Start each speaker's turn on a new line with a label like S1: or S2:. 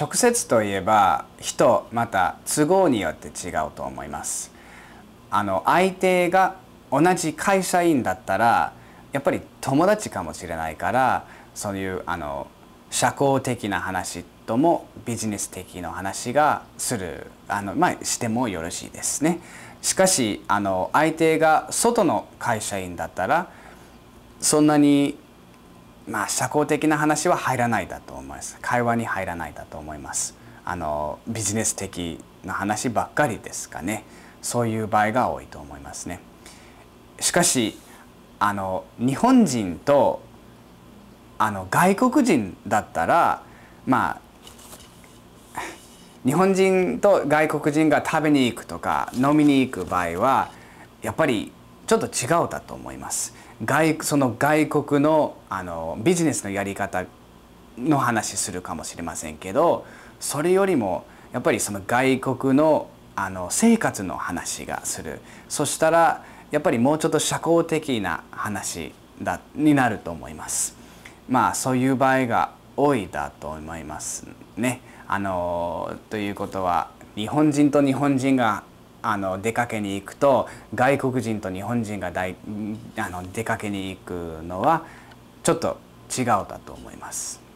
S1: 直接といえば人また都合によって違うと思いますあの相手が同じ会社員だったらやっぱり友達かもしれないからそういうあの社交的な話ともビジネス的な話がするあの、まあ、してもよろしいですね。しかしあの相手が外の会社員だったらそんなにまあ、社交的な話は入らないだと思います会話に入らないだと思いますあのビジネス的な話ばっかりですかねそういう場合が多いと思いますねしかしあの日本人とあの外国人だったらまあ日本人と外国人が食べに行くとか飲みに行く場合はやっぱりちょっと違うだと思います。外その外国のあのビジネスのやり方の話するかもしれませんけどそれよりもやっぱりその外国のあの生活の話がするそしたらやっぱりもうちょっと社交的な話だになると思いますまあそういう場合が多いだと思いますねあのということは日本人と日本人があの出かけに行くと外国人と日本人が大あの出かけに行くのはちょっと違うだと思います。